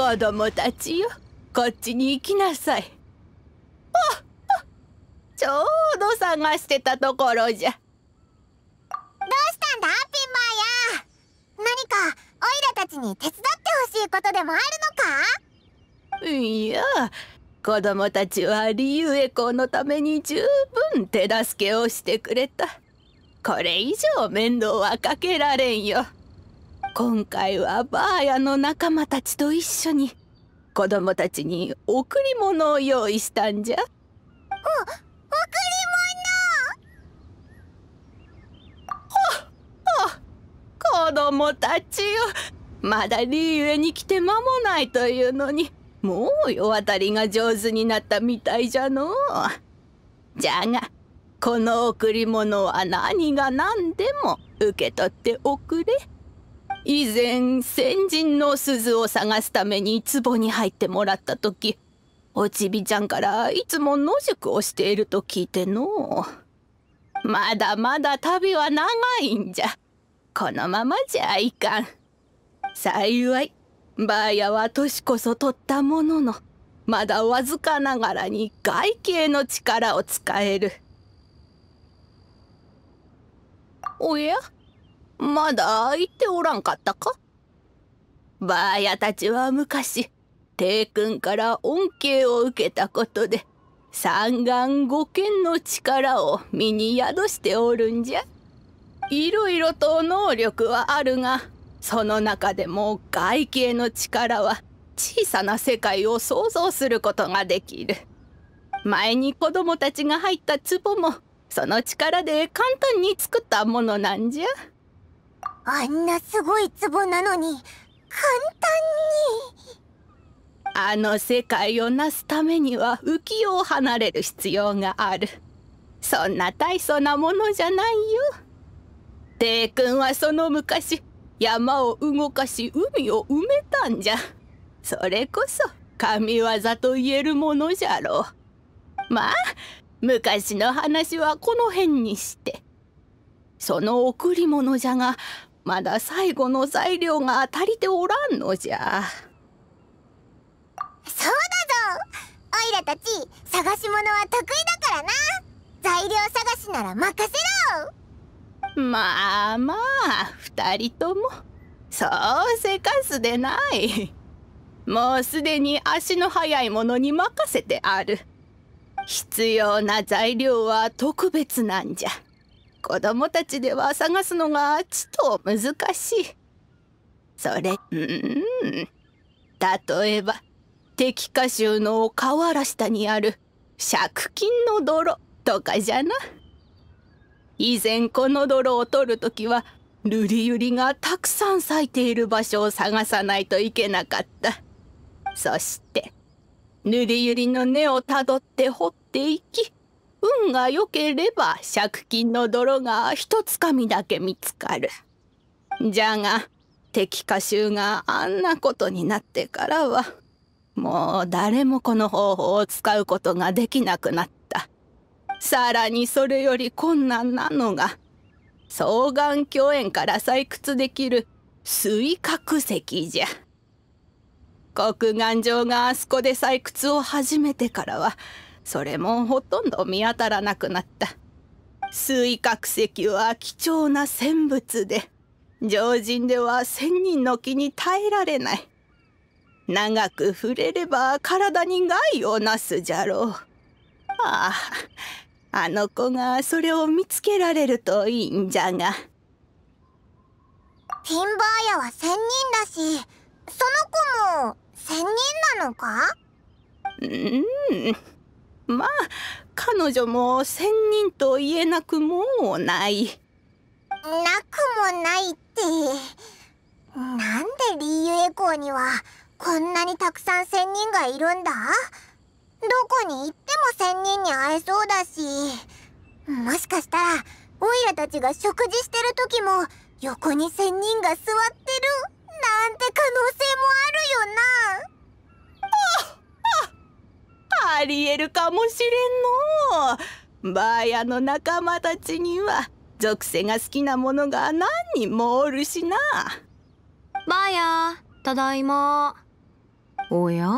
子供たちよこっちに行きなさいあちょうど探してたところじゃどうしたんだピンマーや何かオイラたちに手伝ってほしいことでもあるのかいや子供たちはリーエコのために十分手助けをしてくれたこれ以上面倒はかけられんよ今回はバーヤの仲間たちと一緒に子供たちに贈り物を用意したんじゃお贈り物ほっっ子供たちよまだリーウェに来て間もないというのにもう世渡りが上手になったみたいじゃのじゃがこの贈り物は何が何でも受け取っておくれ。以前先人の鈴を探すために壺に入ってもらった時おちびちゃんからいつも野宿をしていると聞いてのまだまだ旅は長いんじゃこのままじゃいかん幸いばあやは年こそ取ったもののまだわずかながらに外形の力を使えるおやまだ言っておらんかったかばあやたちは昔帝君から恩恵を受けたことで三眼五剣の力を身に宿しておるんじゃいろいろと能力はあるがその中でも外形の力は小さな世界を想像することができる前に子供たちが入った壺もその力で簡単に作ったものなんじゃ。あんなすごい壺なのに簡単にあの世界をなすためには浮世を離れる必要があるそんな大層なものじゃないよ帝君はその昔山を動かし海を埋めたんじゃそれこそ神業と言えるものじゃろうまあ昔の話はこの辺にしてその贈り物じゃがまだ最後の材料が足りておらんのじゃそうだぞおいらたち探し物は得意だからな材料探しなら任せろまあまあ2人ともそうせかすでないもうすでに足の速いものに任せてある必要な材料は特別なんじゃ。子供たちでは探すのがちと難しいそれうん例えば敵歌集の河原下にある借金の泥とかじゃな以前この泥を取るときはルリユリがたくさん咲いている場所を探さないといけなかったそしてぬりゆりの根をたどって掘っていき運が良ければ借金の泥が一つかみだけ見つかるじゃが敵歌集があんなことになってからはもう誰もこの方法を使うことができなくなったさらにそれより困難なのが双眼鏡園から採掘できる水角石じゃ黒岩城があそこで採掘を始めてからはそれもほとんど見当たらなくなった水角石は貴重な戦物で常人では仙人の気に耐えられない長く触れれば体に害をなすじゃろうあああの子がそれを見つけられるといいんじゃがティンバーヤは仙人だしその子も仙人なのかうんまあ彼女も仙人と言えなくもないなくもないってなんでリーユエコーにはこんなにたくさん仙人がいるんだどこに行っても仙人に会えそうだしもしかしたらオイラたちが食事してる時も横に仙人が座ってるなんて可能性もあるよなあありえるかもしれんのバーヤの仲間たちには属性が好きなものが何人もおるしなバーヤただいまおや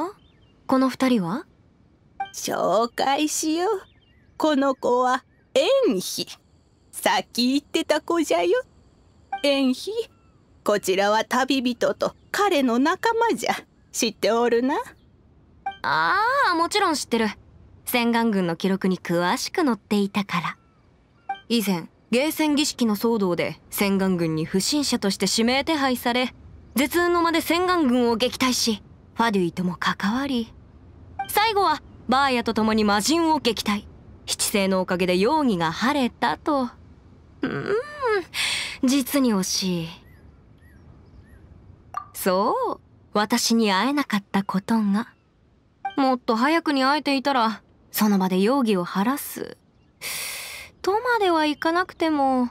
この二人は紹介しようこの子は縁妃さっき言ってた子じゃよ縁妃こちらは旅人と彼の仲間じゃ知っておるなああもちろん知ってる洗顔軍の記録に詳しく載っていたから以前ゲーセン儀式の騒動で洗顔軍に不審者として指名手配され絶運の間で洗顔軍を撃退しファデュイとも関わり最後はバーヤと共に魔人を撃退七星のおかげで容疑が晴れたとうん実に惜しいそう私に会えなかったことが。もっと早くに会えていたらその場で容疑を晴らす。とまではいかなくても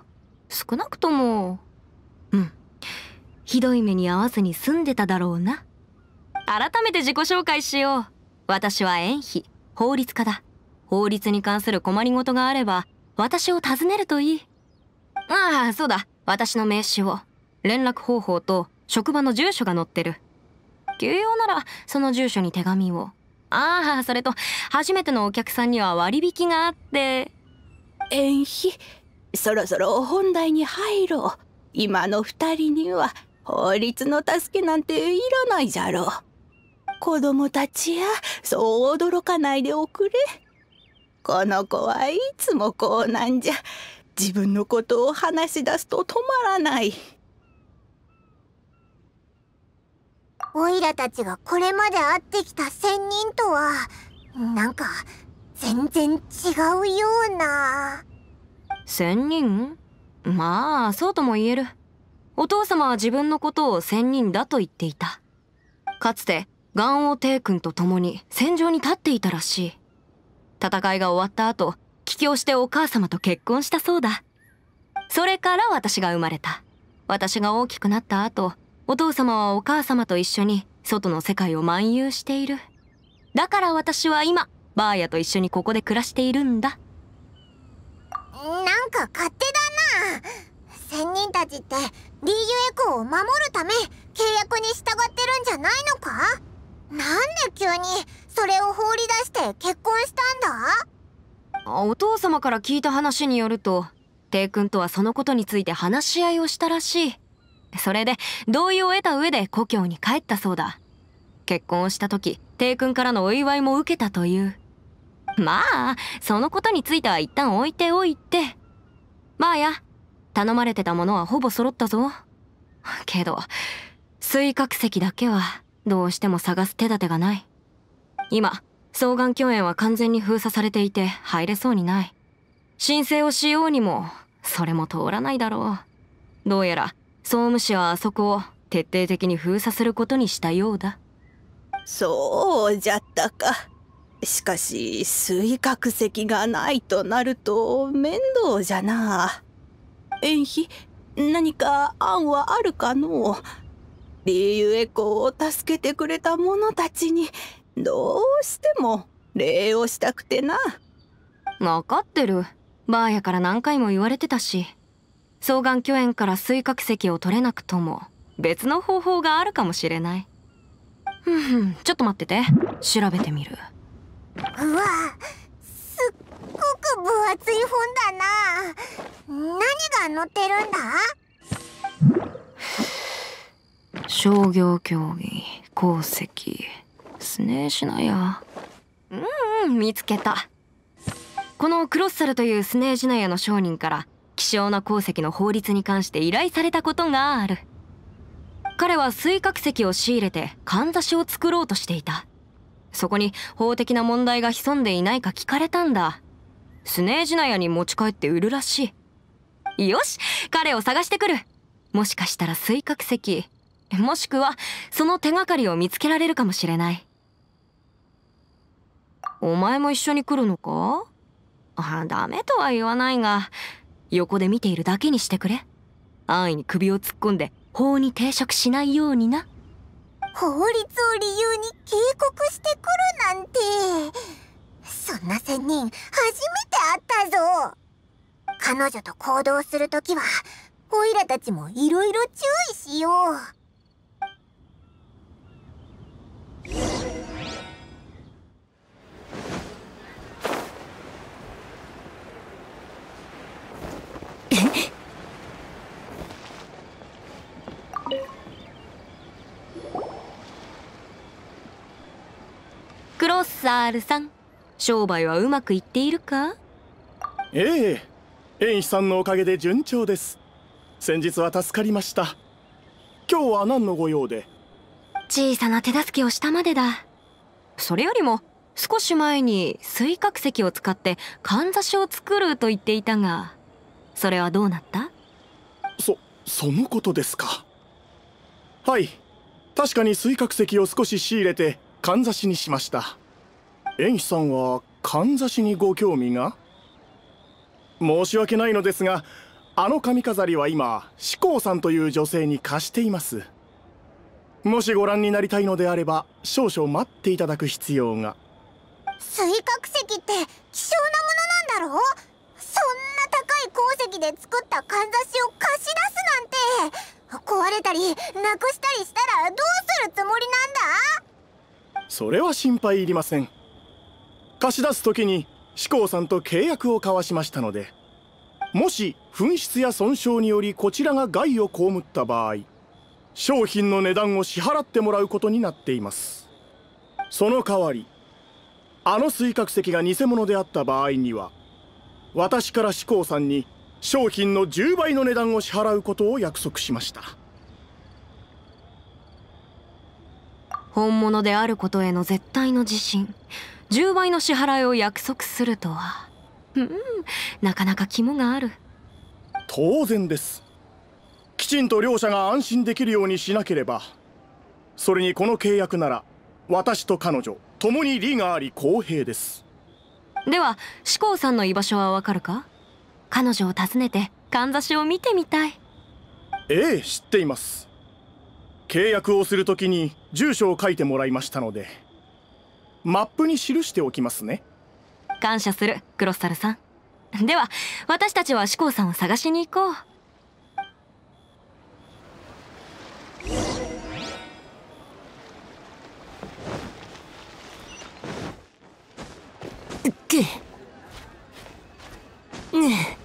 少なくともうんひどい目に遭わずに済んでただろうな改めて自己紹介しよう私は縁妃法律家だ法律に関する困りごとがあれば私を訪ねるといいああそうだ私の名刺を連絡方法と職場の住所が載ってる急用ならその住所に手紙をああそれと初めてのお客さんには割引があって縁日そろそろ本題に入ろう今の2人には法律の助けなんていらないじゃろう子供たちやそう驚かないでおくれこの子はいつもこうなんじゃ自分のことを話し出すと止まらない。オイラたちがこれまで会ってきた仙人とは、なんか、全然違うような。仙人まあ、そうとも言える。お父様は自分のことを仙人だと言っていた。かつて、元王帝君と共に戦場に立っていたらしい。戦いが終わった後、帰郷してお母様と結婚したそうだ。それから私が生まれた。私が大きくなった後、お父様はお母様と一緒に外の世界を漫遊している。だから私は今、バーヤと一緒にここで暮らしているんだ。なんか勝手だな仙人たちってリーユエコーを守るため契約に従ってるんじゃないのかなんで急にそれを放り出して結婚したんだお父様から聞いた話によると帝君とはそのことについて話し合いをしたらしい。それで同意を得た上で故郷に帰ったそうだ結婚をした時帝君からのお祝いも受けたというまあそのことについては一旦置いておいてまあや頼まれてたものはほぼ揃ったぞけど水角石だけはどうしても探す手立てがない今双眼鏡園は完全に封鎖されていて入れそうにない申請をしようにもそれも通らないだろうどうやら総務省はあそこを徹底的に封鎖することにしたようだそうじゃったかしかし水角石がないとなると面倒じゃな縁妃何か案はあるかのリーユエコーを助けてくれた者たちにどうしても礼をしたくてな分かってるバーやから何回も言われてたし双眼鏡炎から水角石を取れなくとも別の方法があるかもしれないうんちょっと待ってて調べてみるうわすっごく分厚い本だな何が載ってるんだ商業競技鉱石スネーシナヤうんうん見つけたこのクロッサルというスネージナヤの商人から希少な鉱石の法律に関して依頼されたことがある彼は水角石を仕入れてかんざしを作ろうとしていたそこに法的な問題が潜んでいないか聞かれたんだスネージナヤに持ち帰って売るらしいよし彼を探してくるもしかしたら水角石もしくはその手がかりを見つけられるかもしれないお前も一緒に来るのかあダメとは言わないが横で見ているだけにしてくれ安易に首を突っ込んで法に抵触しないようにな法律を理由に警告してくるなんてそんな仙人初めて会ったぞ彼女と行動するときはオイラたちもいろいろ注意しようロッサールさん商売はうまくいっているかええ縁さんのおかげで順調です先日は助かりました今日は何のご用で小さな手助けをしたまでだそれよりも少し前に水角石を使ってかんざしを作ると言っていたがそれはどうなったそそのことですかはい確かに水角石を少し仕入れてかんざしにしました縁さんはかんざしにご興味が申し訳ないのですがあの髪飾りは今志功さんという女性に貸していますもしご覧になりたいのであれば少々待っていただく必要が水角石って希少なものなんだろうそんな高い鉱石で作ったかんざしを貸し出すなんて壊れたりなくしたりしたらどうするつもりなんだそれは心配いりません貸し出す時に志功さんと契約を交わしましたのでもし紛失や損傷によりこちらが害を被った場合商品の値段を支払ってもらうことになっていますその代わりあの水角石が偽物であった場合には私から志功さんに商品の10倍の値段を支払うことを約束しました本物であることへの絶対の自信10倍の支払いを約束するとはうんなかなか肝がある当然ですきちんと両者が安心できるようにしなければそれにこの契約なら私と彼女共に利があり公平ですでは志功さんの居場所はわかるか彼女を訪ねてかんざしを見てみたいええ知っています契約をするときに住所を書いてもらいましたのでマップに記しておきますね感謝するクロッサルさんでは私たちは志功さんを探しに行こうくっねえ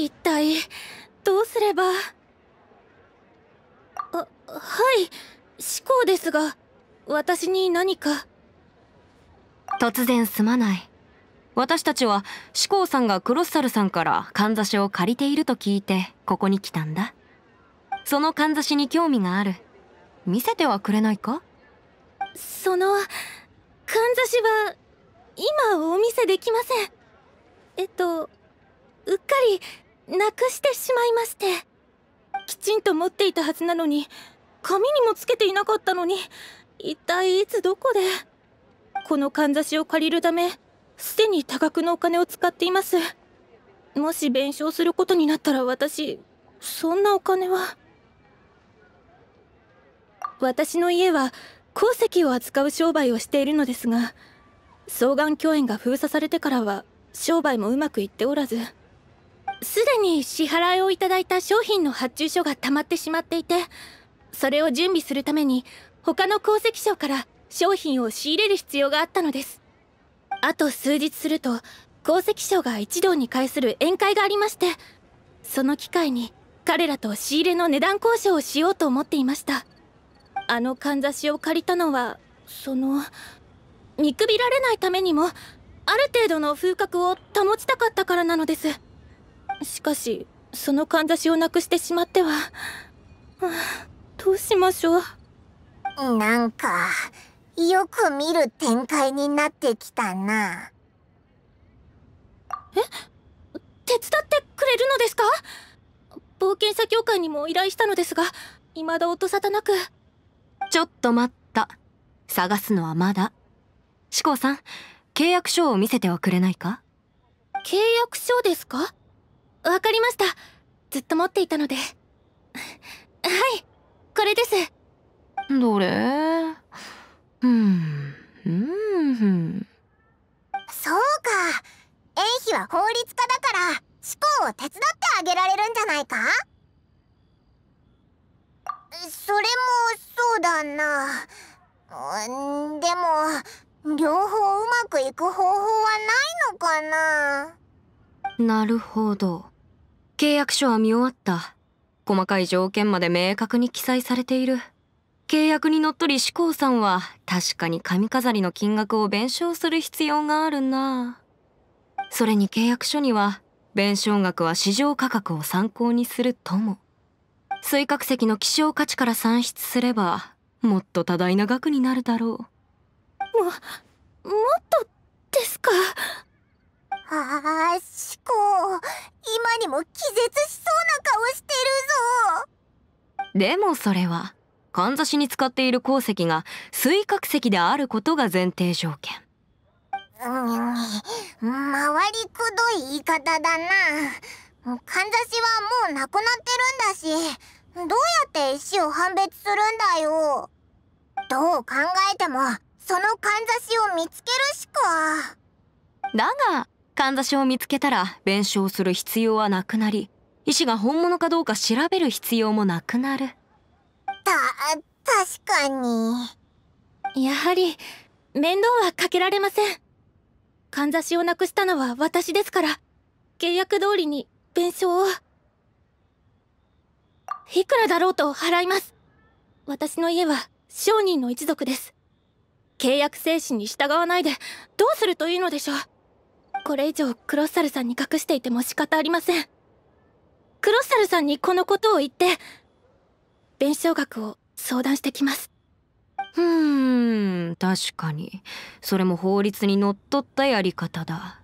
一体どうすればあはい思考ですが私に何か突然すまない私たちは志功さんがクロッサルさんからかんざしを借りていると聞いてここに来たんだそのかんざしに興味がある見せてはくれないかそのかんざしは今お見せできませんえっとうっかりなくしてしまいましてきちんと持っていたはずなのに紙にもつけていなかったのに一体いつどこでこのかんざしを借りるためすでに多額のお金を使っていますもし弁償することになったら私そんなお金は私の家は鉱石を扱う商売をしているのですが双眼鏡園が封鎖されてからは商売もうまくいっておらずすでに支払いをいただいた商品の発注書が溜まってしまっていてそれを準備するために他の鉱石商から商品を仕入れる必要があったのですあと数日すると鉱石商が一堂に会する宴会がありましてその機会に彼らと仕入れの値段交渉をしようと思っていましたあのかんざしを借りたのはその見くびられないためにもある程度の風格を保ちたかったからなのですしかしそのかんざしをなくしてしまっては、どうしましょうなんかよく見る展開になってきたなえ手伝ってくれるのですか冒険者協会にも依頼したのですが未だ音沙汰なくちょっと待った探すのはまだ志向さん契約書を見せてはくれないか契約書ですかわかりました。ずっと持っていたので。はい、これです。どれうん、うん。そうか。縁妃は法律家だから、思考を手伝ってあげられるんじゃないかそれもそうだな。でも、両方うまくいく方法はないのかななるほど。契約書は見終わった。細かい条件まで明確に記載されている。契約にのっとり志功さんは確かに髪飾りの金額を弁償する必要があるな。それに契約書には弁償額は市場価格を参考にするとも。水角石の希少価値から算出すればもっと多大な額になるだろう。も、もっとですかああ、シコ、今にも気絶しそうな顔してるぞ。でもそれは、かんざしに使っている鉱石が水角石であることが前提条件。うん、回りくどい言い方だな。かんざしはもうなくなってるんだし、どうやって石を判別するんだよ。どう考えても、そのかんざしを見つけるしか。だが、かんざしを見つけたら弁償する必要はなくなり医師が本物かどうか調べる必要もなくなるた確かにやはり面倒はかけられませんかんざしをなくしたのは私ですから契約通りに弁償をいくらだろうと払います私の家は商人の一族です契約精神に従わないでどうするといいのでしょうこれ以上クロッサルさんに隠していても仕方ありませんクロッサルさんにこのことを言って弁償額を相談してきますうーん確かにそれも法律にのっとったやり方だ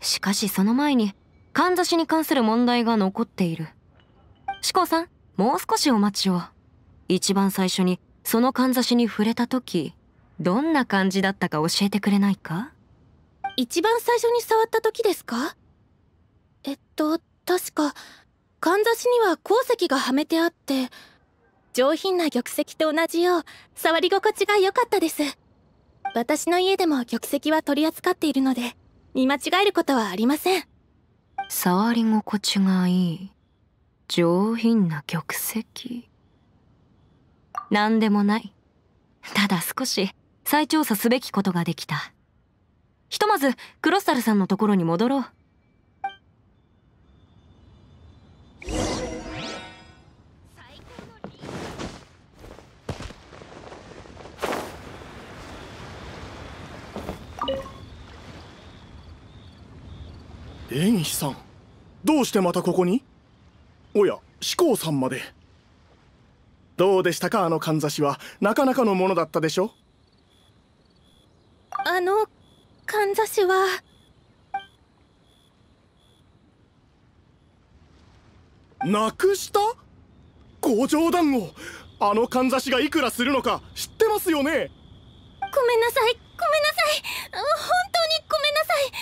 しかしその前にかんざしに関する問題が残っている志功さんもう少しお待ちを一番最初にそのかんざしに触れた時どんな感じだったか教えてくれないか一番最初に触った時ですかえっと確かかんざしには鉱石がはめてあって上品な玉石と同じよう触り心地が良かったです私の家でも玉石は取り扱っているので見間違えることはありません触り心地がいい上品な玉石何でもないただ少し再調査すべきことができたひとまずクロッサルさんのところに戻ろう。演飛さんどうしてまたここにおや志功さんまでどうでしたかあのかんざしはなかなかのものだったでしょあのかんざしはなくした五条団子あのかんざしがいくらするのか知ってますよねごめんなさいごめんなさい本当にごめんなさい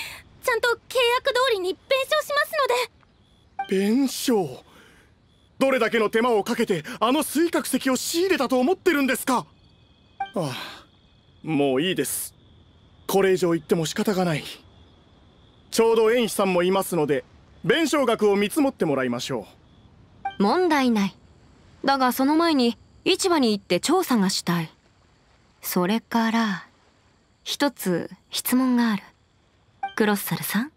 ちゃんと契約通りに弁償しますので弁償どれだけの手間をかけてあの水角石を仕入れたと思ってるんですかああもういいですこれ以上言っても仕方がないちょうど縁妃さんもいますので弁償額を見積もってもらいましょう問題ないだがその前に市場に行って調査がしたいそれから一つ質問があるクロッサルさん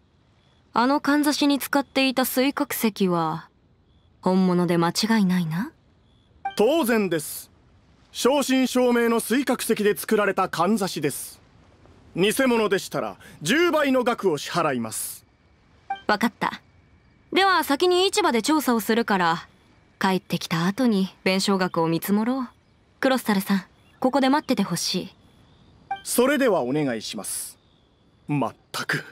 あのかんざしに使っていた水角石は本物で間違いないな当然です正真正銘の水角石で作られたかんざしです偽物でしたら10倍の額を支払います分かったでは先に市場で調査をするから帰ってきた後に弁償額を見積もろうクロスタルさんここで待っててほしいそれではお願いしますまったく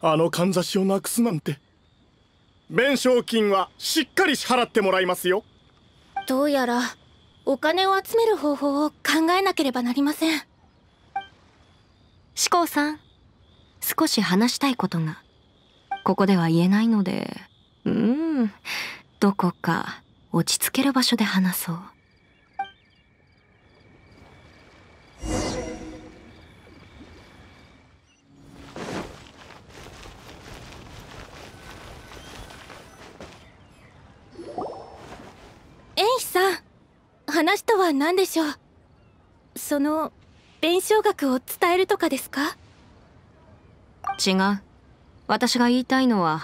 あのかんざしをなくすなんて弁償金はしっかり支払ってもらいますよどうやらお金を集める方法を考えなければなりません志功さん少し話したいことがここでは言えないのでうんどこか落ち着ける場所で話そうエイさん話とは何でしょうその弁償額を伝えるとかですか違う私が言いたいのは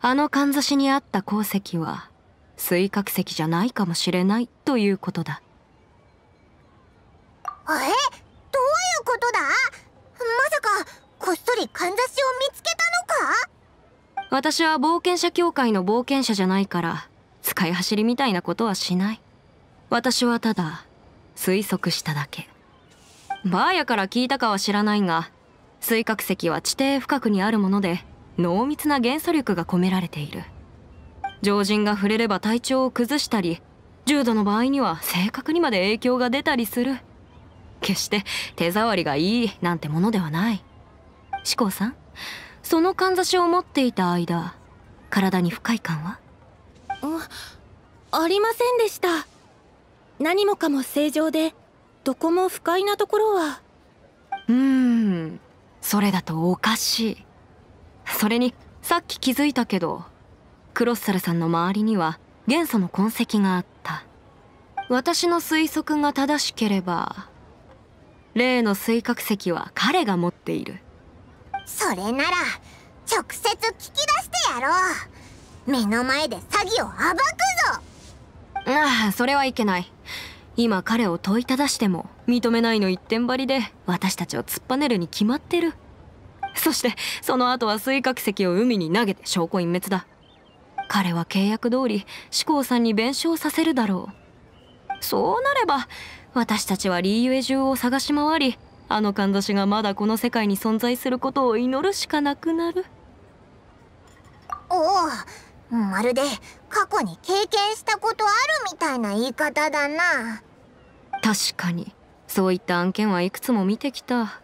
あのかんざしにあった鉱石は水角石じゃないかもしれないということだえどういうことだまさかこっそりかんざしを見つけたのか私は冒険者協会の冒険者じゃないから使い走りみたいなことはしない私はただ推測しただけバーヤから聞いたかは知らないが水角石は地底深くにあるもので濃密な元素力が込められている常人が触れれば体調を崩したり重度の場合には性格にまで影響が出たりする決して手触りがいいなんてものではない志功さんそのかんざしを持っていた間体に不快感はあありませんでした何もかも正常でどこも不快なところはうーんそれだとおかしいそれにさっき気づいたけどクロッサルさんの周りには元素の痕跡があった私の推測が正しければ例の水角石は彼が持っているそれなら直接聞き出してやろう目の前で詐欺を暴くぞああそれはいけない今彼を問いただしても認めないの一点張りで私たちを突っぱねるに決まってるそしてその後は水角石を海に投げて証拠隠滅だ彼は契約通り志功さんに弁償させるだろうそうなれば私たちはリーユエ中を探し回りあのかんざしがまだこの世界に存在することを祈るしかなくなるおおまるで過去に経験したことあるみたいな言い方だな確かにそういった案件はいくつも見てきた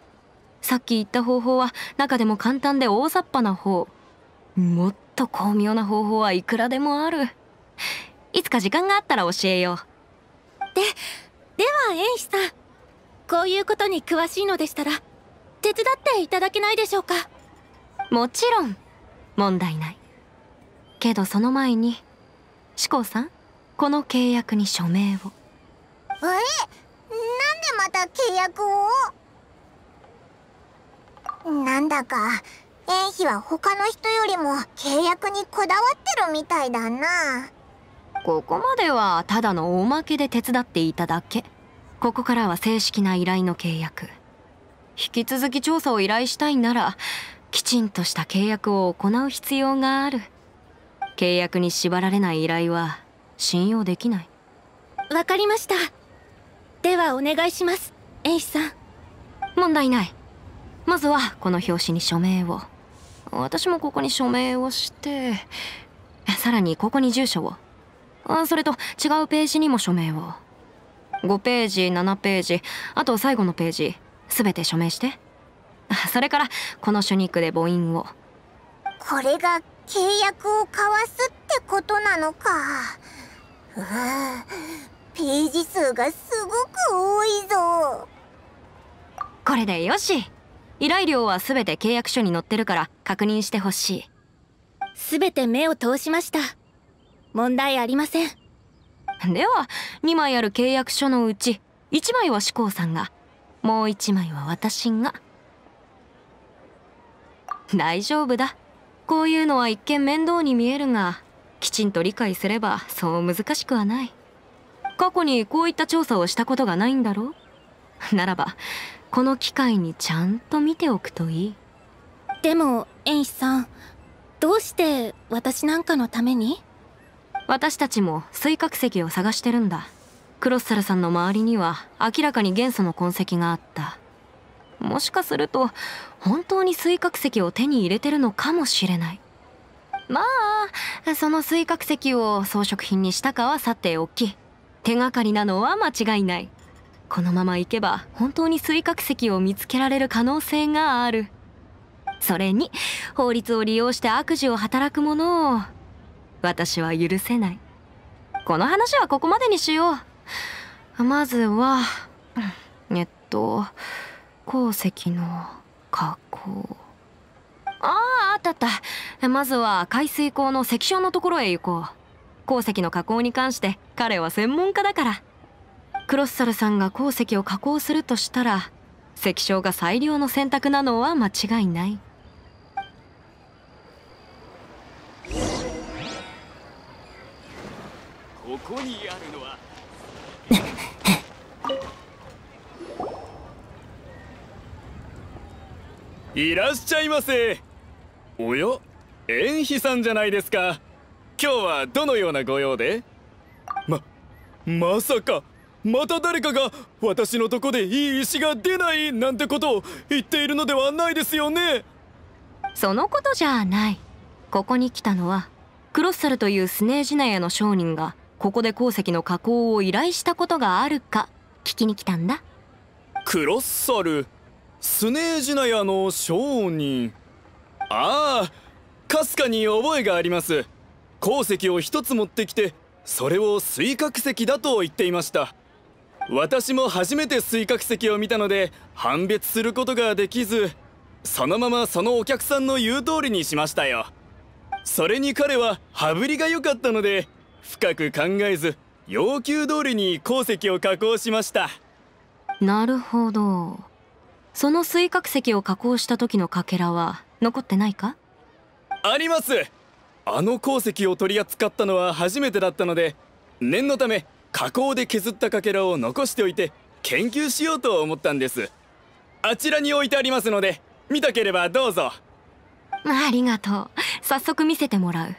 さっき言った方法は中でも簡単で大雑把な方もっと巧妙な方法はいくらでもあるいつか時間があったら教えようででは縁師さんこういうことに詳しいのでしたら手伝っていただけないでしょうかもちろん問題ないけどその前に志功さんこの契約に署名を。えなんでまた契約をなんだか縁妃は他の人よりも契約にこだわってるみたいだなここまではただのおまけで手伝っていただけここからは正式な依頼の契約引き続き調査を依頼したいならきちんとした契約を行う必要がある契約に縛られない依頼は信用できないわかりましたではお願いします演さん問題ないまずはこの表紙に署名を私もここに署名をしてさらにここに住所をそれと違うページにも署名を5ページ7ページあと最後のページ全て署名してそれからこの手肉で母音をこれが契約を交わすってことなのかうんページ数がすごく多いぞこれでよし依頼料は全て契約書に載ってるから確認してほしい全て目を通しました問題ありませんでは2枚ある契約書のうち1枚は志功さんがもう1枚は私が大丈夫だこういうのは一見面倒に見えるがきちんと理解すればそう難しくはない過去にこういった調査をしたことがないんだろう ならばこの機会にちゃんと見ておくといいでもエイさんどうして私なんかのために私たちも水角石を探してるんだクロッサルさんの周りには明らかに元素の痕跡があったもしかすると本当に水角石を手に入れてるのかもしれないまあその水角石を装飾品にしたかはさておき手がかりなのは間違いないこのまま行けば本当に水角石を見つけられる可能性があるそれに法律を利用して悪事を働く者を私は許せないこの話はここまでにしようまずはえっと鉱石の加工あああったあったまずは海水溝の石床のところへ行こう鉱石の加工に関して彼は専門家だからクロッサルさんが鉱石を加工するとしたら石晶が最良の選択なのは間違いないここにあるのはいらっしゃいませおやエンヒさんじゃないですか今日はどのようなご用でままさかまた誰かが私のとこでいい石が出ないなんてことを言っているのではないですよねそのことじゃないここに来たのはクロッサルというスネージナヤの商人がここで鉱石の加工を依頼したことがあるか聞きに来たんだクロッサルスネージナヤの商人ああかすかに覚えがあります鉱石を一つ持ってきてそれを水角石だと言っていました私も初めて水角石を見たので判別することができずそのままそのお客さんの言う通りにしましたよそれに彼は羽振りが良かったので深く考えず要求通りに鉱石を加工しましたなるほどその水角石を加工した時のかけらは残ってないかありますあの鉱石を取り扱ったのは初めてだったので念のため加工で削ったかけらを残しておいて研究しようと思ったんですあちらに置いてありますので見たければどうぞありがとう早速見せてもらう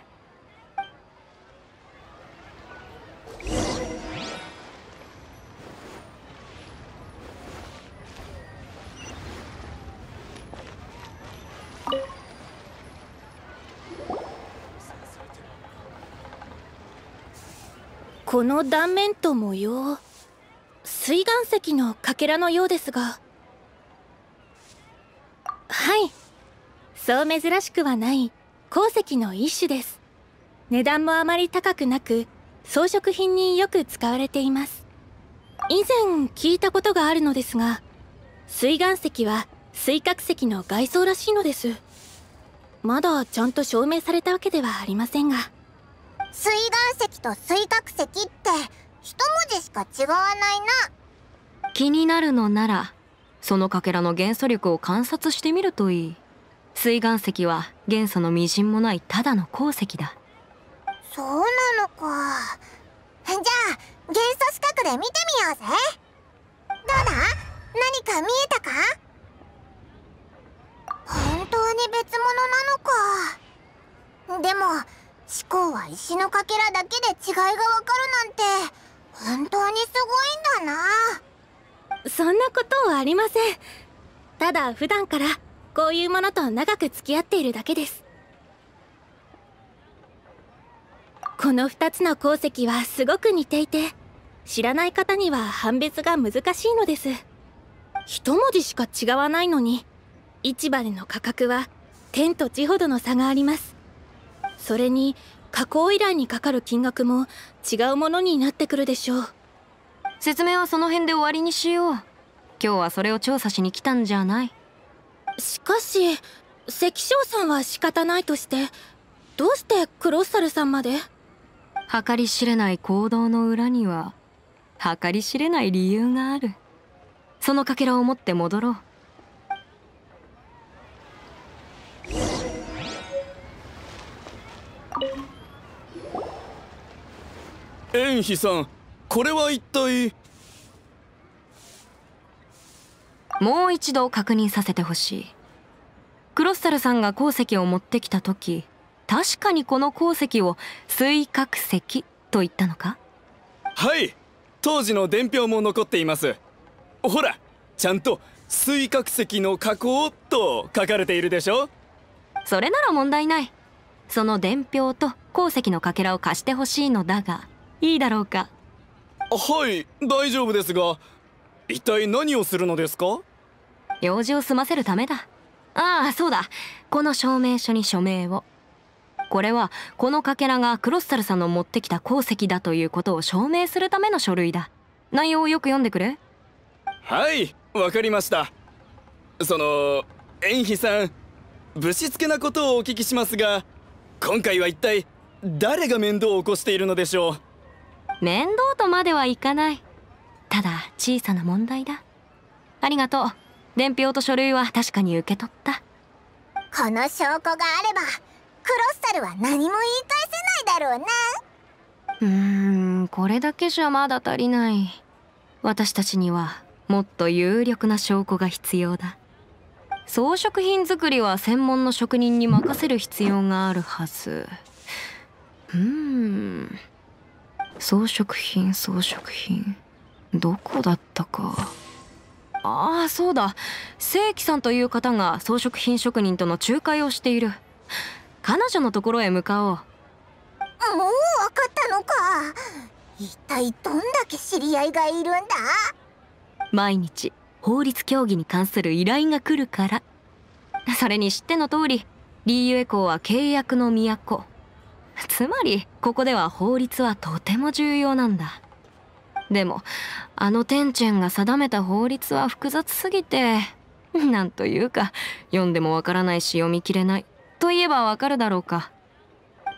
この断面と模様水岩石のかけらのようですがはいそう珍しくはない鉱石の一種です値段もあまり高くなく装飾品によく使われています以前聞いたことがあるのですが水岩石は水角石の外装らしいのですまだちゃんと証明されたわけではありませんが水岩石と水角石って一文字しか違わないな気になるのならそのかけらの元素力を観察してみるといい水岩石は元素の微塵もないただの鉱石だそうなのかじゃあ元素四角で見てみようぜどうだ何か見えたか本当に別物なのかでも思考は石のかけらだけで違いがわかるなんて本当にすごいんだなそんなことはありませんただ普段からこういうものと長く付き合っているだけですこの2つの鉱石はすごく似ていて知らない方には判別が難しいのです一文字しか違わないのに市場での価格は天と地ほどの差がありますそれに加工依頼にかかる金額も違うものになってくるでしょう説明はその辺で終わりにしよう今日はそれを調査しに来たんじゃないしかし関翔さんは仕方ないとしてどうしてクロッサルさんまで計り知れない行動の裏には計り知れない理由があるそのかけらを持って戻ろう縁妃さんこれは一体もう一度確認させてほしいクロッサルさんが鉱石を持ってきた時確かにこの鉱石を水角石と言ったのかはい当時の伝票も残っていますほらちゃんと水角石の加工と書かれているでしょそれなら問題ないその伝票と鉱石のかけらを貸してほしいのだがいいだろうかはい大丈夫ですが一体何をするのですか用事を済ませるためだああそうだこの証明書に署名をこれはこのかけらがクロッサルさんの持ってきた鉱石だということを証明するための書類だ内容をよく読んでくれはいわかりましたその縁妃さんぶしつけなことをお聞きしますが今回は一体誰が面倒を起こしているのでしょう面倒とまではいかないただ小さな問題だありがとう伝票と書類は確かに受け取ったこの証拠があればクロッサルは何も言い返せないだろうなうーんこれだけじゃまだ足りない私たちにはもっと有力な証拠が必要だ装飾品作りは専門の職人に任せる必要があるはずうーん装飾品装飾品どこだったかああそうだ正規さんという方が装飾品職人との仲介をしている彼女のところへ向かおうもう分かったのか一体どんだけ知り合いがいるんだ毎日法律協議に関する依頼が来るからそれに知っての通りリーユエコーは契約の都つまりここでは法律はとても重要なんだでもあの天ちゃんが定めた法律は複雑すぎて なんというか読んでもわからないし読み切れないといえばわかるだろうか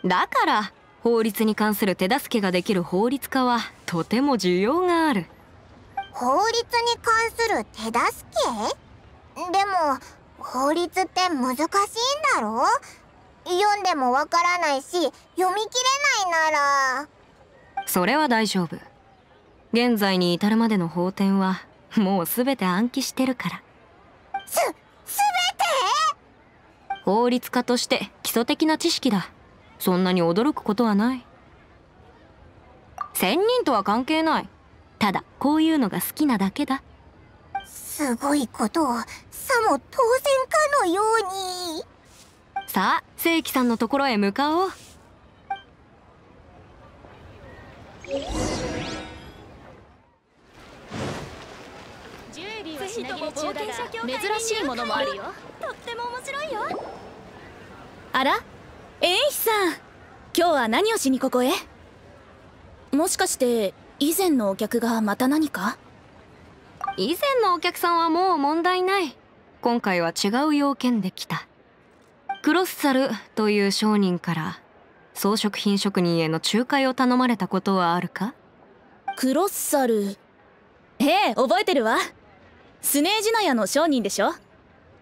だから法律に関する手助けができる法律家はとても需要がある法律に関する手助けでも法律って難しいんだろう読んでもわからないし読み切れないならそれは大丈夫現在に至るまでの法典はもう全て暗記してるからす全て法律家として基礎的な知識だそんなに驚くことはない仙人とは関係ないただこういうのが好きなだけだすごいことをさも当然かのようにさあ正規さんのところへ向かおう。ぜひとも冒険者協会珍しいものもあるよとっても面白いよあらエイヒさん今日は何をしにここへもしかして以前のお客がまた何か以前のお客さんはもう問題ない今回は違う要件で来たクロッサルという商人から装飾品職人への仲介を頼まれたことはあるかクロッサルええ覚えてるわスネージナヤの商人でしょ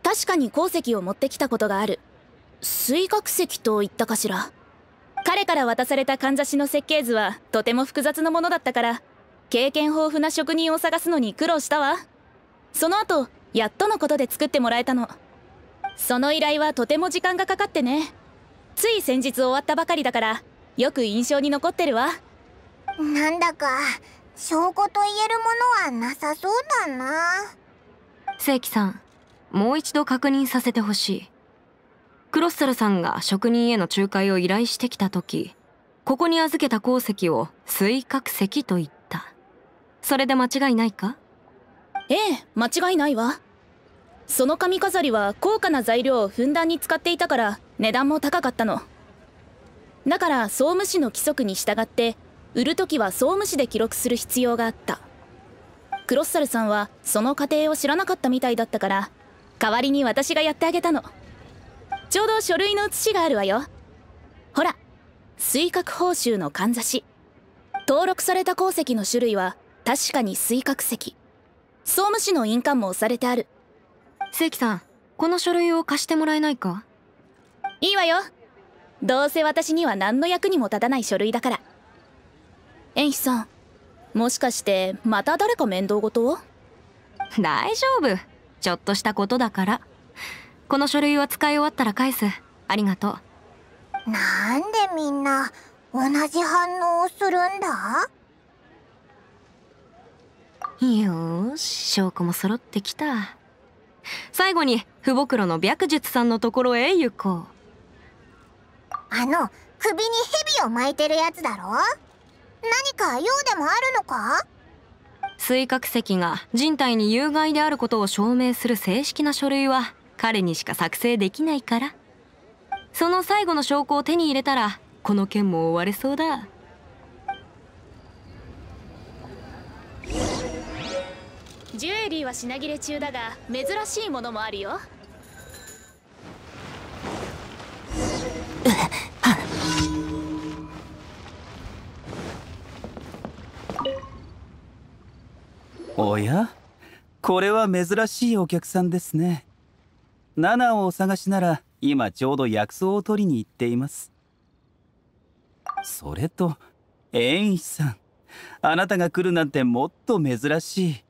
確かに鉱石を持ってきたことがある水学石と言ったかしら彼から渡されたかんざしの設計図はとても複雑なものだったから経験豊富な職人を探すのに苦労したわその後やっとのことで作ってもらえたのその依頼はとても時間がかかってねつい先日終わったばかりだからよく印象に残ってるわなんだか証拠と言えるものはなさそうだな正規さんもう一度確認させてほしいクロッサルさんが職人への仲介を依頼してきた時ここに預けた鉱石を水角石と言ったそれで間違いないかええ間違いないわその髪飾りは高価な材料をふんだんに使っていたから値段も高かったのだから総務士の規則に従って売る時は総務士で記録する必要があったクロッサルさんはその過程を知らなかったみたいだったから代わりに私がやってあげたのちょうど書類の写しがあるわよほら水角報酬のかんざし登録された鉱石の種類は確かに水角石総務士の印鑑も押されてある関さんこの書類を貸してもらえないかいいわよどうせ私には何の役にも立たない書類だから縁日さんもしかしてまた誰か面倒ごと大丈夫ちょっとしたことだからこの書類は使い終わったら返すありがとうなんでみんな同じ反応をするんだよし証拠も揃ってきた最後に父袋の白術さんのところへ行こうあの首に蛇を巻いてるやつだろ何か用でもあるのか水角石が人体に有害であることを証明する正式な書類は彼にしか作成できないからその最後の証拠を手に入れたらこの件も終われそうだジュエリーは品切れ中だが珍しいものもあるよおやこれは珍しいお客さんですねナをお探しなら今ちょうど薬草を取りに行っていますそれとン一さんあなたが来るなんてもっと珍しい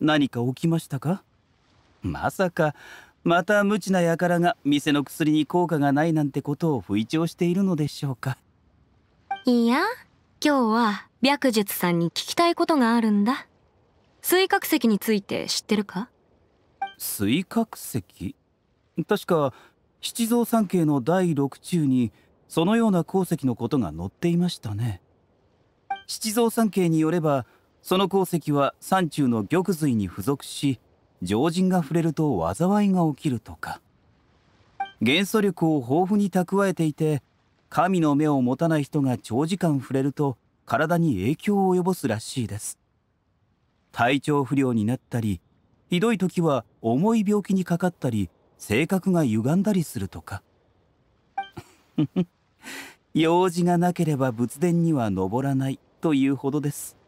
何か起きましたかまさかまた無知な輩が店の薬に効果がないなんてことを不意調しているのでしょうかいや今日は白術さんに聞きたいことがあるんだ水角石について知ってるか水角石確か七蔵三景の第六中にそのような鉱石のことが載っていましたね七蔵三景によればその鉱石は山中の玉髄に付属し常人が触れると災いが起きるとか元素力を豊富に蓄えていて神の目を持たない人が長時間触れると体に影響を及ぼすらしいです体調不良になったりひどい時は重い病気にかかったり性格が歪んだりするとか 用事がなければ仏殿には登らないというほどです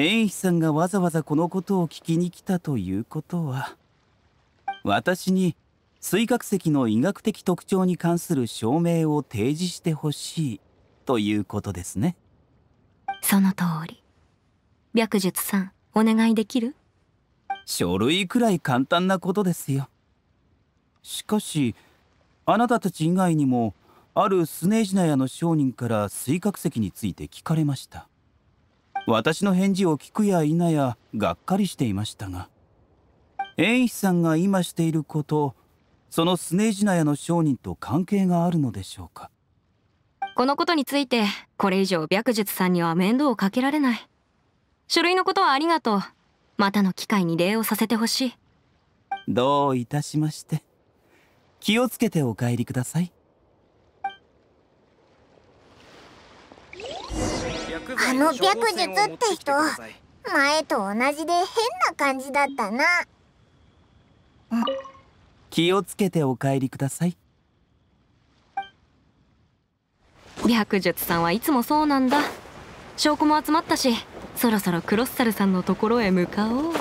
縁日さんがわざわざこのことを聞きに来たということは私に水角石の医学的特徴に関する証明を提示してほしいということですねその通り白術さんお願いできる書類くらい簡単なことですよしかしあなたたち以外にもあるスネージナヤの商人から水角石について聞かれました私の返事を聞くや否やがっかりしていましたが縁石さんが今していることそのスネージナヤの商人と関係があるのでしょうかこのことについてこれ以上白術さんには面倒をかけられない書類のことはありがとうまたの機会に礼をさせてほしいどういたしまして気をつけてお帰りくださいあの白術って人前と同じで変な感じだったな気をつけてお帰りください白術さんはいつもそうなんだ証拠も集まったしそろそろクロッサルさんのところへ向かおう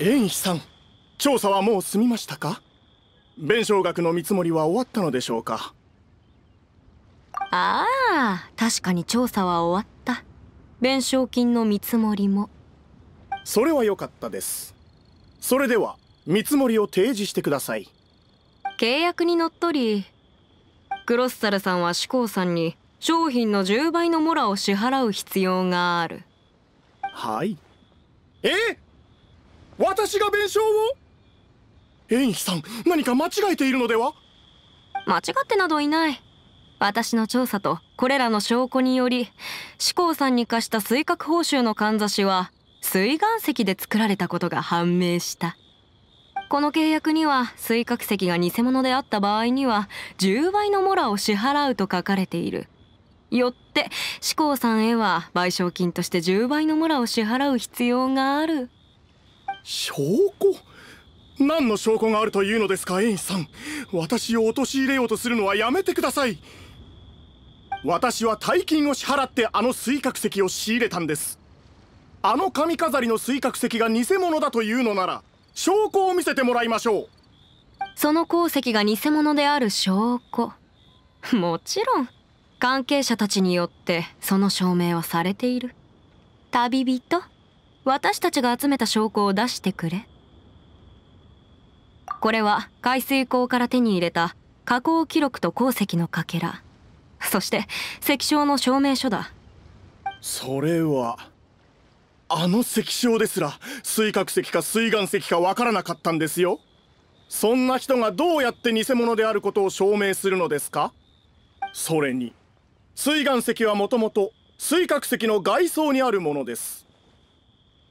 エンヒさん調査はもう済みましたか弁償額の見積もりは終わったのでしょうかああ確かに調査は終わった弁償金の見積もりもそれは良かったですそれでは見積もりを提示してください契約にのっとりクロッサルさんは志功さんに商品の10倍のモラを支払う必要があるはいえ私が弁償を縁さん何か間違えているのでは間違ってなどいない私の調査とこれらの証拠により志功さんに貸した水角報酬のかんざしは水岩石で作られたことが判明したこの契約には水角石が偽物であった場合には10倍のモラを支払うと書かれているよって志功さんへは賠償金として10倍のモラを支払う必要がある証拠何の証拠があるというのですかエインさん私を陥れようとするのはやめてください私は大金を支払ってあの水角石を仕入れたんですあの髪飾りの水角石が偽物だというのなら証拠を見せてもらいましょうその鉱石が偽物である証拠もちろん関係者たちによってその証明はされている旅人私たちが集めた証拠を出してくれこれは海水口から手に入れた加工記録と鉱石のかけらそして石証の証明書だそれはあの石証ですら水角石か水岩石かわからなかったんですよそんな人がどうやって偽物であることを証明するのですかそれに水岩石はもともと水角石の外装にあるものです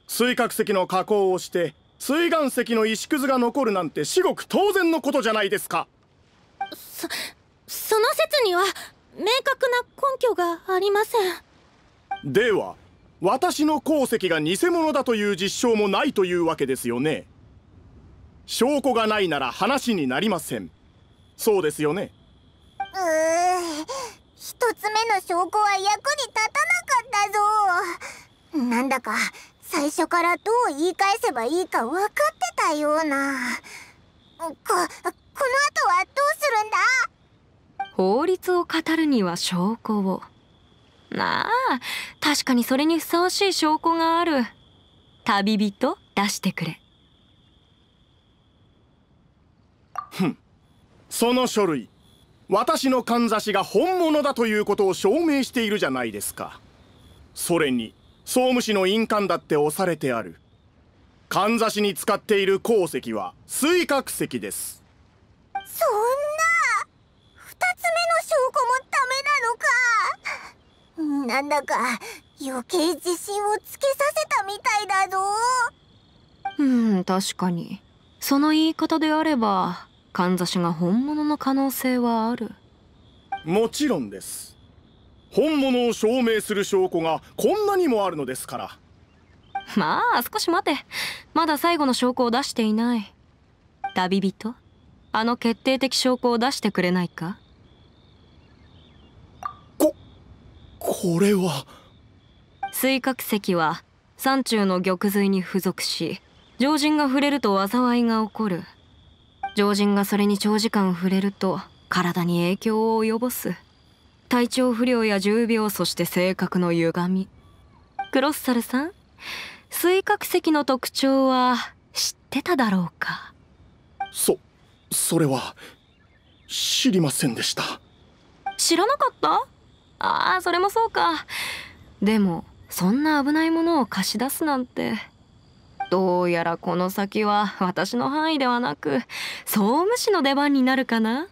水角石の加工をして水岩石の石くずが残るなんて至極当然のことじゃないですかそその説には明確な根拠がありませんでは私の鉱石が偽物だという実証もないというわけですよね証拠がないなら話になりませんそうですよねうー一つ目の証拠は役に立たなかったぞなんだか最初からどう言い返せばいいか分かってたようなここの後はどうするんだ法律を語るには証拠をなあ確かにそれにふさわしい証拠がある旅人出してくれふんその書類私のかんざしが本物だということを証明しているじゃないですかそれに総務士の印鑑だって押されてある。かんざしに使っている鉱石は水角石です。そんな2つ目の証拠もダメなのかなんだか余計自信をつけさせたみたいだぞ。うん、確かに。その言い方であれば、かんざしが本物の可能性はある。もちろんです。本物を証明する証拠がこんなにもあるのですからまあ少し待てまだ最後の証拠を出していない旅人あの決定的証拠を出してくれないかここれは水角石は山中の玉髄に付属し常人が触れると災いが起こる常人がそれに長時間触れると体に影響を及ぼす体調不良や重病そして性格の歪みクロッサルさん水角石の特徴は知ってただろうかそそれは知りませんでした知らなかったああそれもそうかでもそんな危ないものを貸し出すなんてどうやらこの先は私の範囲ではなく総務士の出番になるかな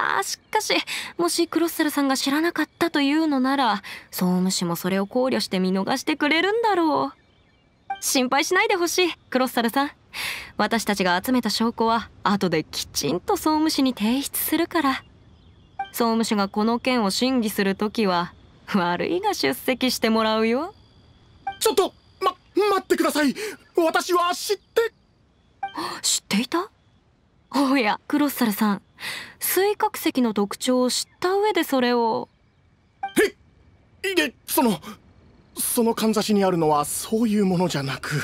たしかしもしクロッセルさんが知らなかったというのなら総務省もそれを考慮して見逃してくれるんだろう心配しないでほしいクロッセルさん私たちが集めた証拠は後できちんと総務省に提出するから総務省がこの件を審議する時は悪いが出席してもらうよちょっとま待ってください私は知って知っていたおやクロッサルさん水角石の特徴を知った上でそれをえでそのそのかんざしにあるのはそういうものじゃなく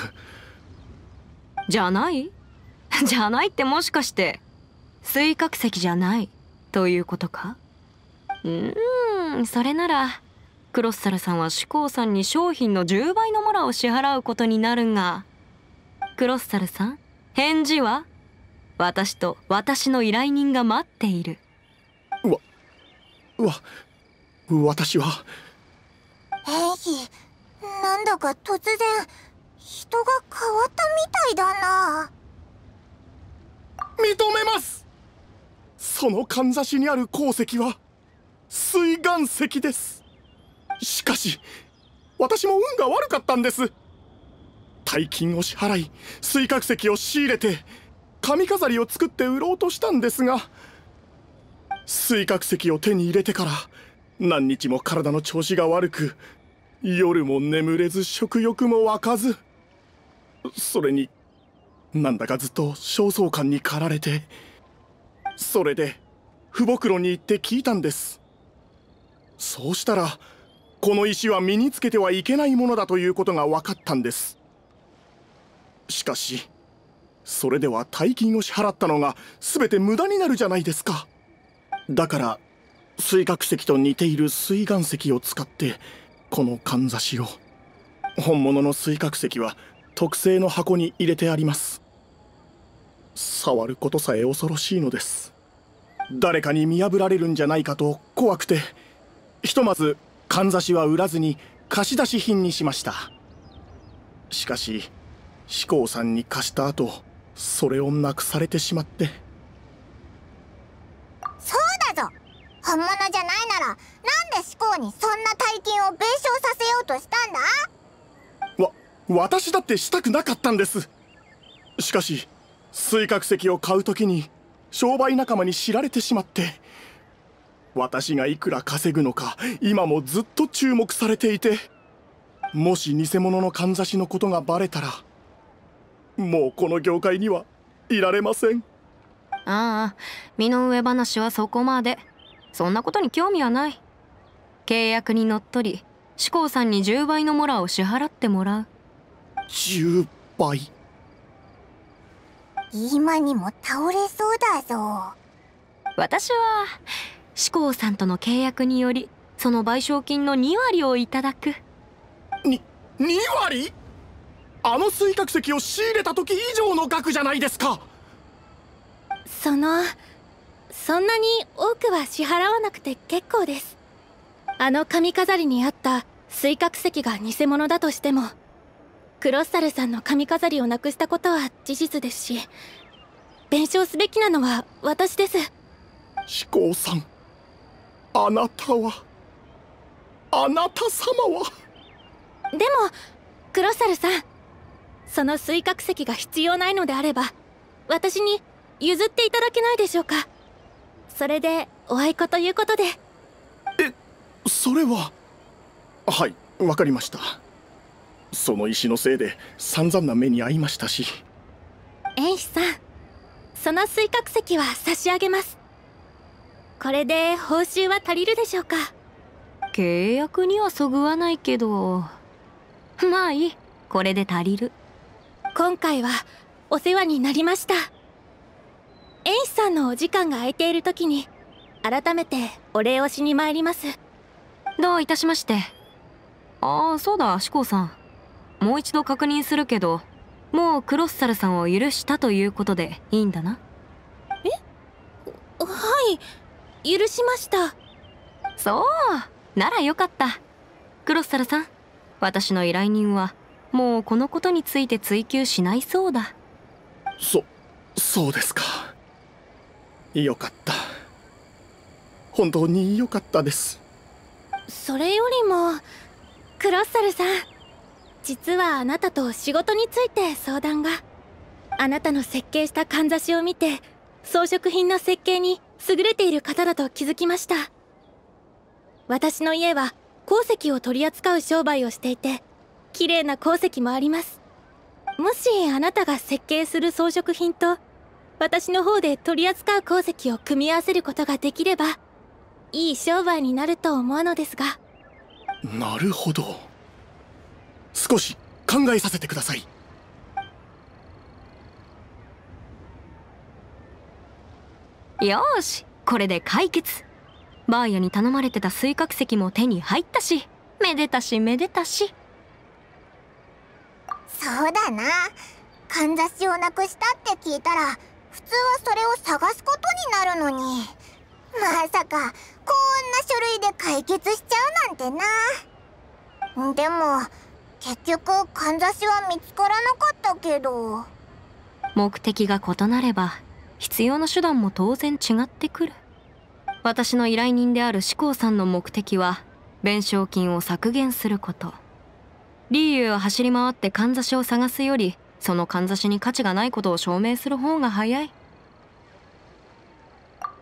じゃない じゃないってもしかして水角石じゃないということかうんそれならクロッサルさんは志功さんに商品の10倍のモラを支払うことになるがクロッサルさん返事は私と私の依頼人が待っているわわ私はエイなんだか突然人が変わったみたいだな認めますそのかんざしにある鉱石は水岩石ですしかし私も運が悪かったんです大金を支払い水角石を仕入れて髪飾りを作って売ろうとしたんですが水角石を手に入れてから何日も体の調子が悪く夜も眠れず食欲も湧かずそれになんだかずっと焦燥感に駆られてそれで父母黒に行って聞いたんですそうしたらこの石は身につけてはいけないものだということが分かったんですしかしそれでは大金を支払ったのが全て無駄になるじゃないですかだから水角石と似ている水岩石を使ってこのかんざしを本物の水角石は特製の箱に入れてあります触ることさえ恐ろしいのです誰かに見破られるんじゃないかと怖くてひとまずかんざしは売らずに貸し出し品にしましたしかし志功さんに貸した後それをなくされてしまってそうだぞ本物じゃないならなんで志功にそんな大金を弁償させようとしたんだわ私だってしたくなかったんですしかし水角石を買う時に商売仲間に知られてしまって私がいくら稼ぐのか今もずっと注目されていてもし偽物のかんざしのことがバレたらもうこの業界にはいられませんああ身の上話はそこまでそんなことに興味はない契約にのっとり志功さんに10倍のモラを支払ってもらう10倍今にも倒れそうだぞ私は志功さんとの契約によりその賠償金の2割をいただくに2割あの水角石を仕入れた時以上の額じゃないですかそのそんなに多くは支払わなくて結構ですあの髪飾りにあった水角石が偽物だとしてもクロッサルさんの髪飾りをなくしたことは事実ですし弁償すべきなのは私です飛行さんあなたはあなた様はでもクロッサルさんその水角石が必要ないのであれば私に譲っていただけないでしょうかそれでお愛子ということでえそれははいわかりましたその石のせいで散々な目に遭いましたし縁師さんその水角石は差し上げますこれで報酬は足りるでしょうか契約にはそぐわないけどまあいいこれで足りる今回はお世話になりましたエイさんのお時間が空いている時に改めてお礼をしに参りますどういたしましてああそうだ志功さんもう一度確認するけどもうクロッサルさんを許したということでいいんだなえはい許しましたそうならよかったクロッサルさん私の依頼人はもうこのことについて追求しないそうだそそうですかよかった本当によかったですそれよりもクロッサルさん実はあなたと仕事について相談があなたの設計したかんざしを見て装飾品の設計に優れている方だと気づきました私の家は鉱石を取り扱う商売をしていて綺麗な鉱石もありますもしあなたが設計する装飾品と私の方で取り扱う鉱石を組み合わせることができればいい商売になると思うのですがなるほど少し考えさせてくださいよしこれで解決バーヤに頼まれてた水角石も手に入ったしめでたしめでたしそうだなかんざしをなくしたって聞いたら普通はそれを探すことになるのにまさかこんな書類で解決しちゃうなんてなでも結局かんざしは見つからなかったけど目的が異なれば必要な手段も当然違ってくる私の依頼人である志功さんの目的は弁償金を削減することリーユ走り回ってかんざしを探すよりそのかんざしに価値がないことを証明する方が早い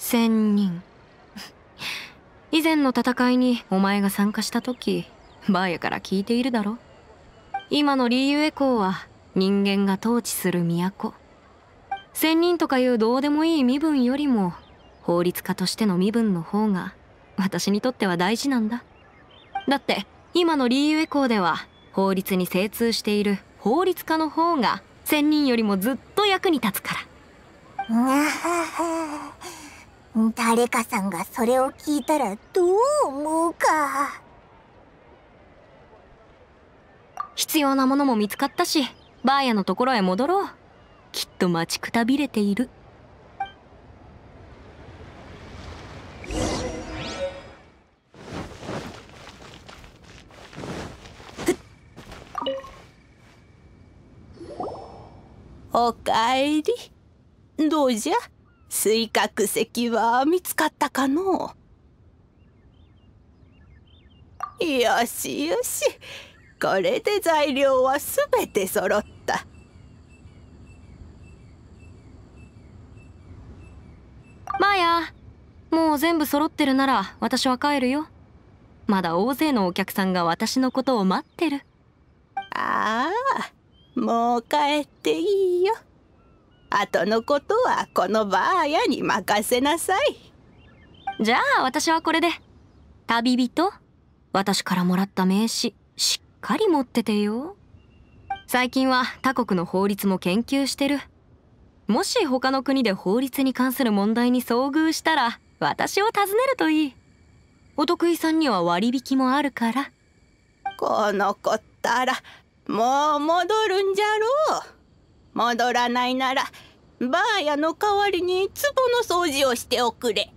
仙人 以前の戦いにお前が参加した時バーヤから聞いているだろ今のリーユエコーは人間が統治する都仙人とかいうどうでもいい身分よりも法律家としての身分の方が私にとっては大事なんだだって今のリーユエコーでは法律に精通している法律家の方が仙人よりもずっと役に立つから誰かさんがそれを聞いたらどう思うか必要なものも見つかったしバーヤのところへ戻ろうきっと待ちくたびれているおかえりどうじゃ水角石は見つかったかのよしよしこれで材料はすべて揃ったマヤもう全部揃ってるなら私は帰るよまだ大勢のお客さんが私のことを待ってるああもう帰っていいよ後のことはこのばあやに任せなさいじゃあ私はこれで旅人私からもらった名刺しっかり持っててよ最近は他国の法律も研究してるもし他の国で法律に関する問題に遭遇したら私を訪ねるといいお得意さんには割引もあるからこの子ったらもう戻るんじゃろう戻らないならばあやの代わりに壺の掃除をしておくれ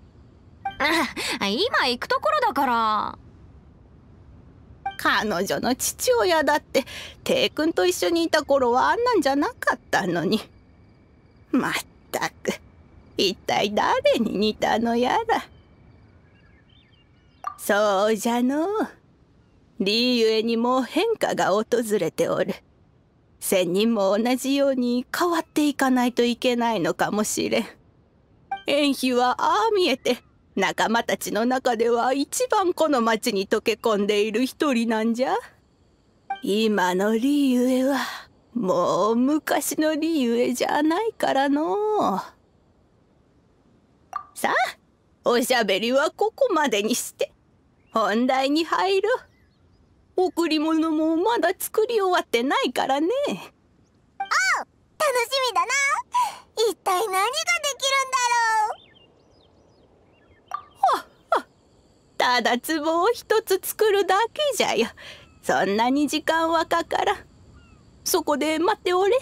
あ今行くところだから彼女の父親だって帝君と一緒にいた頃はあんなんじゃなかったのにまったく一体誰に似たのやらそうじゃのう。理ゆえにも変化が訪れておる仙人も同じように変わっていかないといけないのかもしれん縁妃はああ見えて仲間たちの中では一番この町に溶け込んでいる一人なんじゃ今の理由はもう昔の理由じゃないからのさあおしゃべりはここまでにして本題に入ろう。贈り物もまだ作り終わってないからねあ楽しみだな一体何ができるんだろうただ壺を一つ作るだけじゃよそんなに時間はかからそこで待っておれ。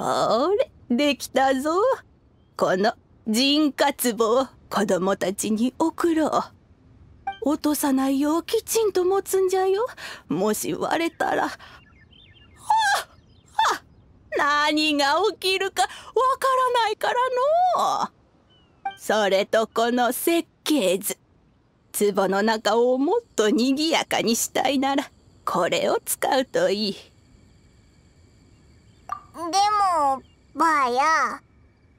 あれできたぞこの人家壺を子供たちに送ろう落とさないようきちんと持つんじゃよもし割れたら何が起きるかわからないからのそれとこの設計図壺の中をもっとにぎやかにしたいならこれを使うといいでもばあや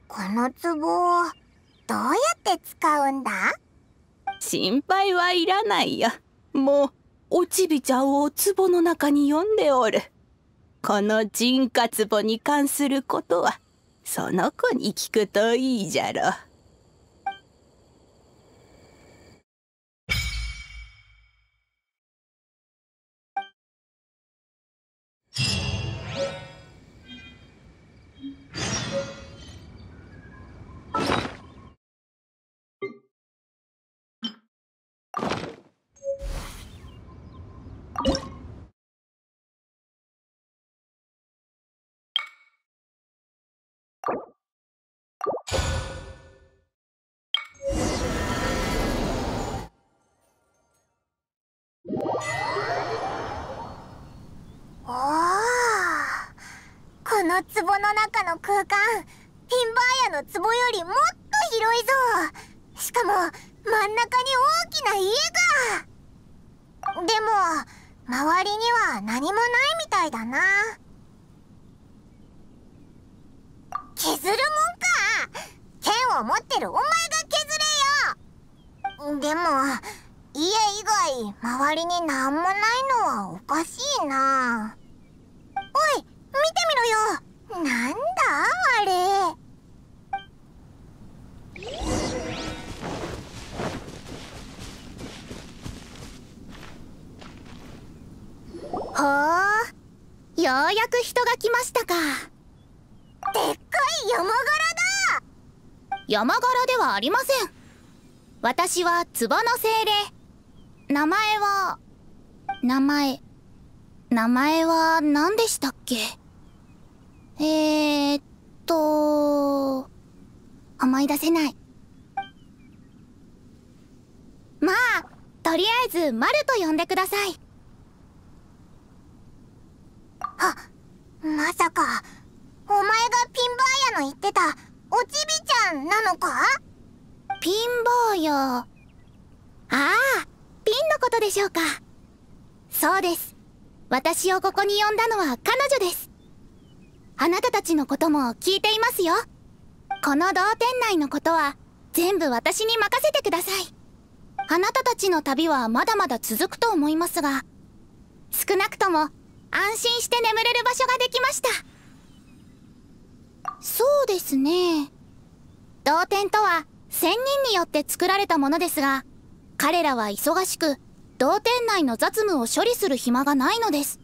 この壺どうやって使うんだ心配はいらないよもうおちびちゃんを壺の中に読んでおるこの人ツボに関することはその子に聞くといいじゃろう。の壺の中の空間ピンバーヤの壺よりもっと広いぞしかも真ん中に大きな家がでも周りには何もないみたいだな削るもんか剣を持ってるお前が削れよでも家以外周りに何もないのはおかしいなおい見てみろよなんだあれほうようやく人が来ましたかでっかい山柄だ山柄ではありません私は壺の精霊名前は名前名前は何でしたっけえー、っと、思い出せない。まあ、とりあえず、マルと呼んでください。あ、まさか、お前がピンバーヤの言ってた、おちびちゃんなのかピンボーヤ。ああ、ピンのことでしょうか。そうです。私をここに呼んだのは彼女です。あなたたちのことも聞いていますよこの同店内のことは全部私に任せてくださいあなたたちの旅はまだまだ続くと思いますが少なくとも安心して眠れる場所ができましたそうですね同点とは仙人によって作られたものですが彼らは忙しく同点内の雑務を処理する暇がないのです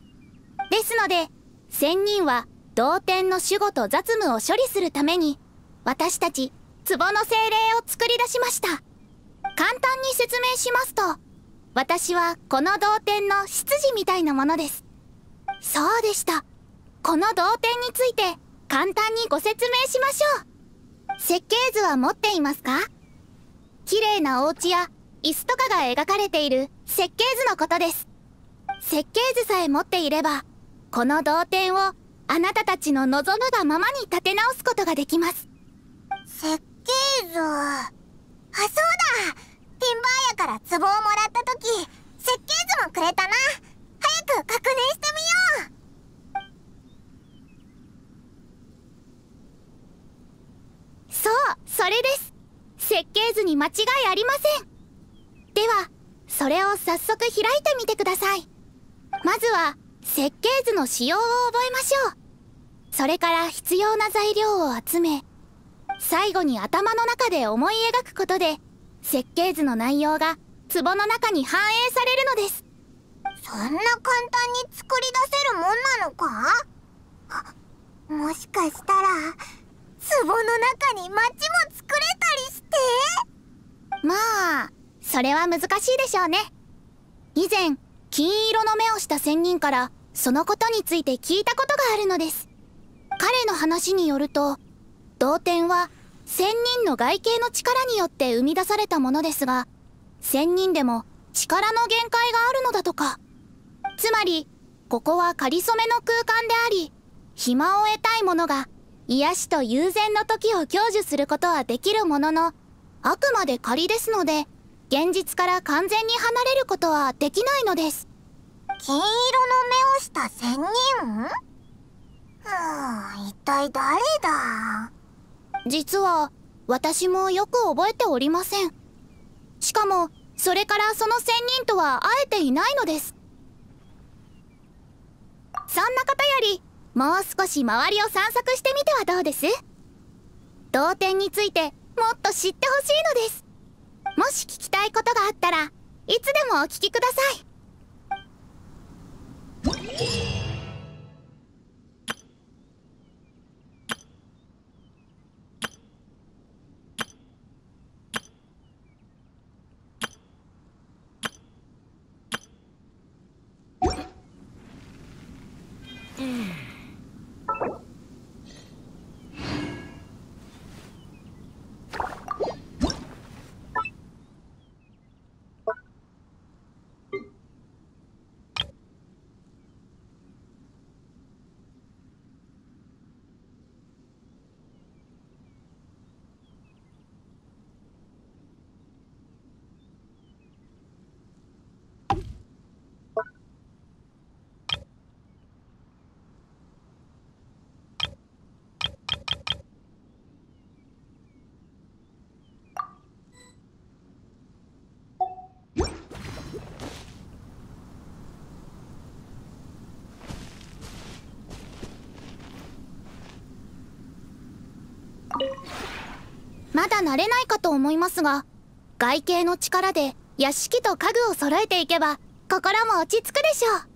ですので仙人は同点の守護と雑務を処理するために私たち壺の精霊を作り出しました簡単に説明しますと私はこの同点の執事みたいなものですそうでしたこの同点について簡単にご説明しましょう設計図は持っていますか綺麗なお家や椅子とかが描かれている設計図のことです設計図さえ持っていればこの同点をあなたたちの望むがままに立て直すことができます設計図あそうだティンバーヤから壺をもらった時設計図もくれたな早く確認してみようそうそれです設計図に間違いありませんではそれを早速開いてみてくださいまずは設計図の仕様を覚えましょうそれから必要な材料を集め最後に頭の中で思い描くことで設計図の内容が壺の中に反映されるのですそんな簡単に作り出せるもんなのかもしかしたら壺の中に町も作れたりしてまあそれは難しいでしょうね以前金色の目をした仙人からそのことについて聞いたことがあるのです彼の話によると同点は千人の外形の力によって生み出されたものですが千人でも力の限界があるのだとかつまりここは仮初めの空間であり暇を得たい者が癒しと悠然の時を享受することはできるもののあくまで仮ですので現実から完全に離れることはできないのです金色の目をした仙人うん一体誰だ実は私もよく覚えておりませんしかもそれからその仙人とは会えていないのですそんな方よりもう少し周りを散策してみてはどうです同点についてもっと知ってほしいのですもし聞きたいことがあったらいつでもお聞きください Whoa. まだ慣れないかと思いますが外形の力で屋敷と家具を揃えていけば心も落ち着くでしょう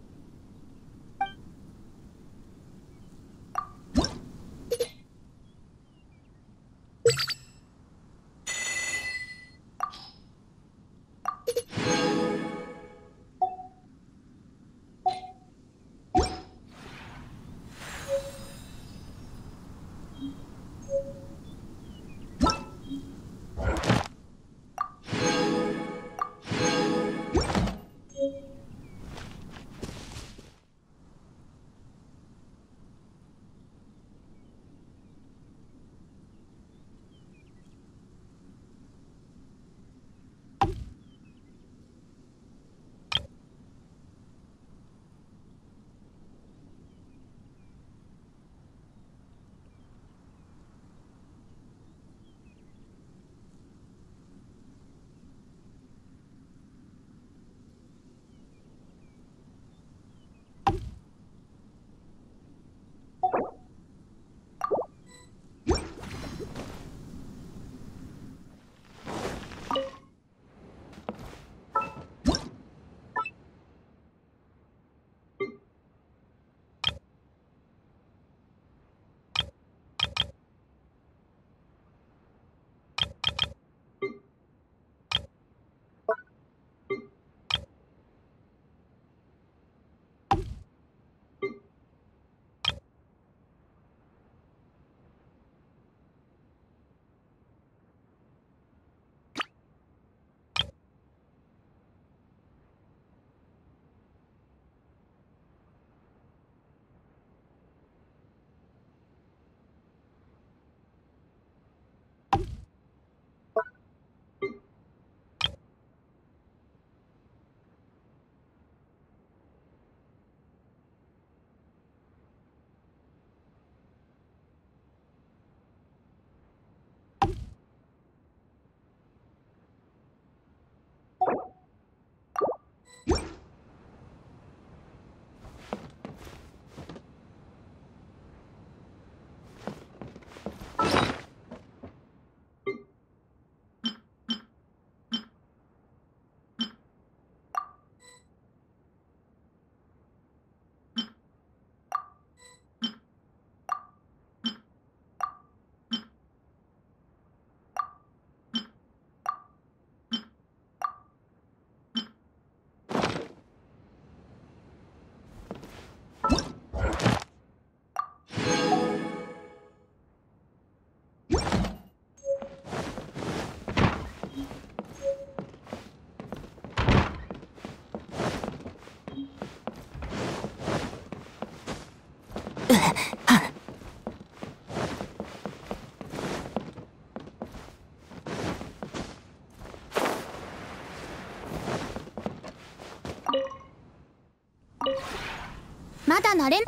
まだ慣れん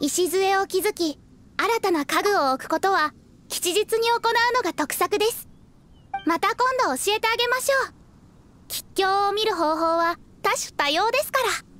礎を築き新たな家具を置くことは吉日に行うのが得策ですまた今度教えてあげましょう吉凶を見る方法は多種多様ですから